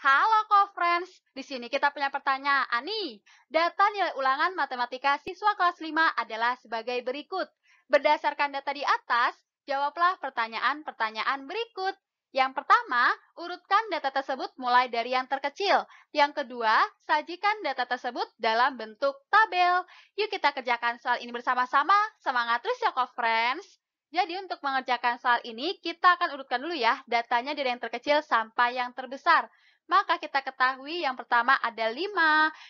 Halo co-friends, di sini kita punya pertanyaan nih. Data nilai ulangan matematika siswa kelas 5 adalah sebagai berikut. Berdasarkan data di atas, jawablah pertanyaan-pertanyaan berikut. Yang pertama, urutkan data tersebut mulai dari yang terkecil. Yang kedua, sajikan data tersebut dalam bentuk tabel. Yuk kita kerjakan soal ini bersama-sama. Semangat terus ya co-friends! Jadi untuk mengerjakan soal ini, kita akan urutkan dulu ya datanya dari yang terkecil sampai yang terbesar maka kita ketahui yang pertama ada 5,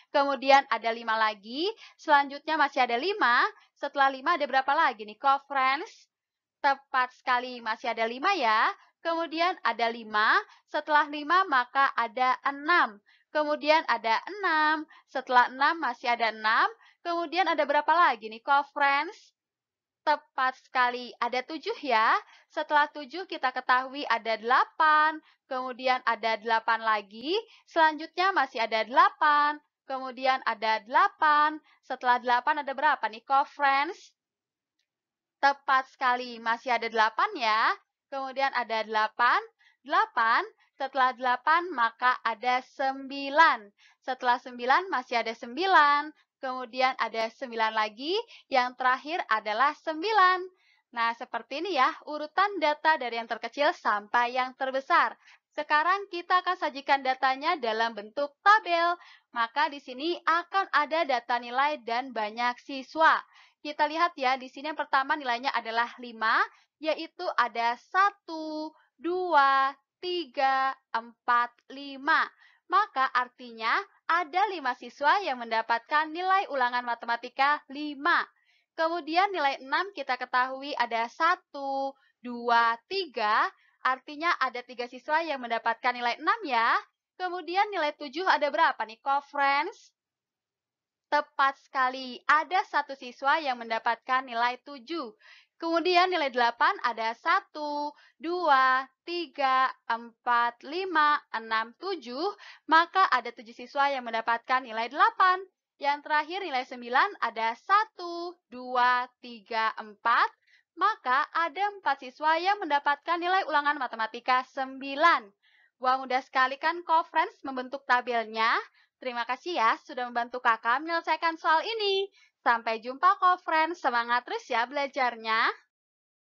kemudian ada 5 lagi, selanjutnya masih ada 5, setelah 5 ada berapa lagi nih? Conference, tepat sekali masih ada 5 ya, kemudian ada 5, setelah 5 maka ada 6, kemudian ada 6, setelah 6 masih ada 6, kemudian ada berapa lagi nih? Conference, Tepat sekali, ada tujuh ya. Setelah tujuh kita ketahui ada delapan, kemudian ada delapan lagi, selanjutnya masih ada delapan, kemudian ada delapan, setelah delapan ada berapa nih, co-friends? Tepat sekali, masih ada delapan ya. Kemudian ada delapan, delapan, setelah delapan maka ada sembilan. Setelah sembilan masih ada sembilan kemudian ada 9 lagi, yang terakhir adalah 9. Nah, seperti ini ya, urutan data dari yang terkecil sampai yang terbesar. Sekarang kita akan sajikan datanya dalam bentuk tabel. Maka di sini akan ada data nilai dan banyak siswa. Kita lihat ya, di sini yang pertama nilainya adalah 5, yaitu ada 1, 2, 3, 4, 5 maka artinya ada 5 siswa yang mendapatkan nilai ulangan matematika 5. Kemudian nilai 6 kita ketahui ada 1, 2, 3, artinya ada 3 siswa yang mendapatkan nilai 6 ya. Kemudian nilai 7 ada berapa nih, co-friends? Tepat sekali, ada satu siswa yang mendapatkan nilai 7. Kemudian nilai 8 ada 1, 2, 3, 4, 5, 6, 7, maka ada 7 siswa yang mendapatkan nilai 8. Yang terakhir nilai 9 ada 1, 2, 3, 4, maka ada 4 siswa yang mendapatkan nilai ulangan matematika 9. Wah, mudah sekali kan Conference membentuk tabelnya. Terima kasih ya sudah membantu kakak menyelesaikan soal ini. Sampai jumpa kok friends, semangat terus ya belajarnya.